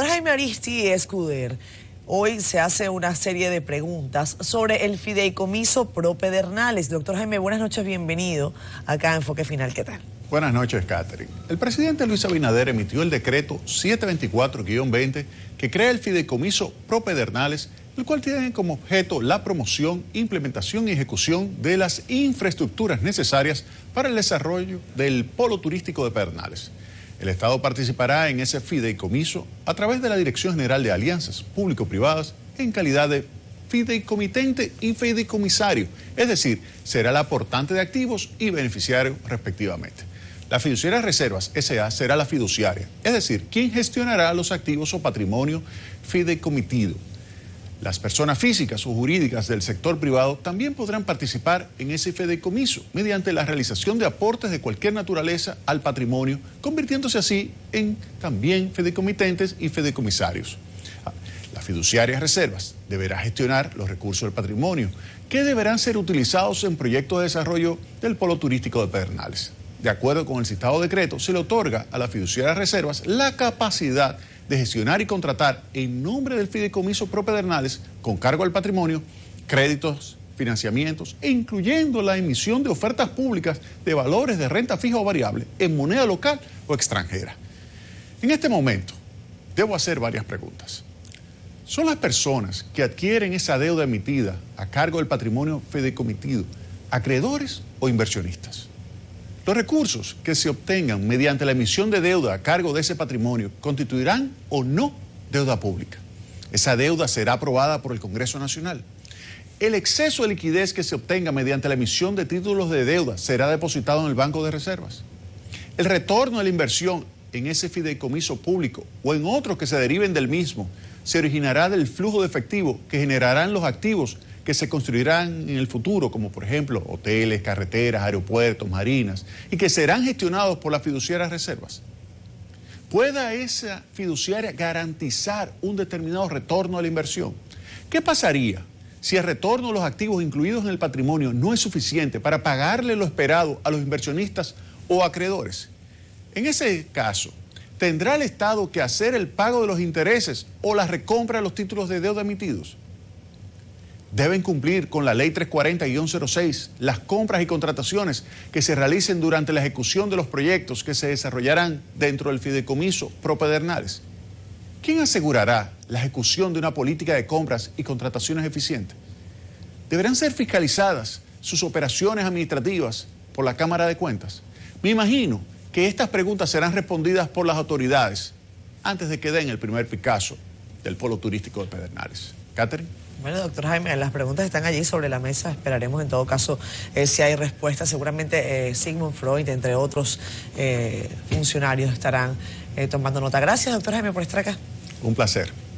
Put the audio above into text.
Jaime Aristi Escuder, hoy se hace una serie de preguntas sobre el fideicomiso Propedernales. Doctor Jaime, buenas noches, bienvenido acá a Enfoque Final, ¿qué tal? Buenas noches, Catherine. El presidente Luis Abinader emitió el decreto 724-20 que crea el fideicomiso Propedernales, el cual tiene como objeto la promoción, implementación y ejecución de las infraestructuras necesarias para el desarrollo del polo turístico de Pedernales. El Estado participará en ese fideicomiso a través de la Dirección General de Alianzas Público-Privadas en calidad de fideicomitente y fideicomisario, es decir, será la aportante de activos y beneficiario respectivamente. La fiduciaria Reservas SA será la fiduciaria, es decir, quien gestionará los activos o patrimonio fideicomitido las personas físicas o jurídicas del sector privado también podrán participar en ese fedecomiso mediante la realización de aportes de cualquier naturaleza al patrimonio, convirtiéndose así en también fedecomitentes y fedecomisarios ah, la fiduciaria reservas deberá gestionar los recursos del patrimonio que deberán ser utilizados en proyectos de desarrollo del polo turístico de Pedernales. De acuerdo con el citado decreto, se le otorga a la fiduciaria reservas la capacidad de de gestionar y contratar en nombre del fideicomiso Pro con cargo al patrimonio, créditos, financiamientos, e incluyendo la emisión de ofertas públicas de valores de renta fija o variable en moneda local o extranjera. En este momento, debo hacer varias preguntas. ¿Son las personas que adquieren esa deuda emitida a cargo del patrimonio fideicomitido acreedores o inversionistas? Los recursos que se obtengan mediante la emisión de deuda a cargo de ese patrimonio constituirán o no deuda pública. Esa deuda será aprobada por el Congreso Nacional. El exceso de liquidez que se obtenga mediante la emisión de títulos de deuda será depositado en el Banco de Reservas. El retorno de la inversión en ese fideicomiso público o en otros que se deriven del mismo se originará del flujo de efectivo que generarán los activos que se construirán en el futuro, como por ejemplo hoteles, carreteras, aeropuertos, marinas, y que serán gestionados por las fiduciarias reservas, pueda esa fiduciaria garantizar un determinado retorno a la inversión. ¿Qué pasaría si el retorno de los activos incluidos en el patrimonio no es suficiente para pagarle lo esperado a los inversionistas o acreedores? En ese caso, ¿tendrá el Estado que hacer el pago de los intereses o la recompra de los títulos de deuda emitidos? deben cumplir con la Ley 340-06 las compras y contrataciones que se realicen durante la ejecución de los proyectos que se desarrollarán dentro del fideicomiso pedernales? ¿Quién asegurará la ejecución de una política de compras y contrataciones eficiente? Deberán ser fiscalizadas sus operaciones administrativas por la Cámara de Cuentas. Me imagino que estas preguntas serán respondidas por las autoridades antes de que den el primer Picasso del polo turístico de Pedernales. Catherine. Bueno, doctor Jaime, las preguntas están allí sobre la mesa. Esperaremos en todo caso eh, si hay respuesta. Seguramente eh, Sigmund Freud, entre otros eh, funcionarios, estarán tomando nota. Gracias, doctor Jaime, por estar acá. Un placer.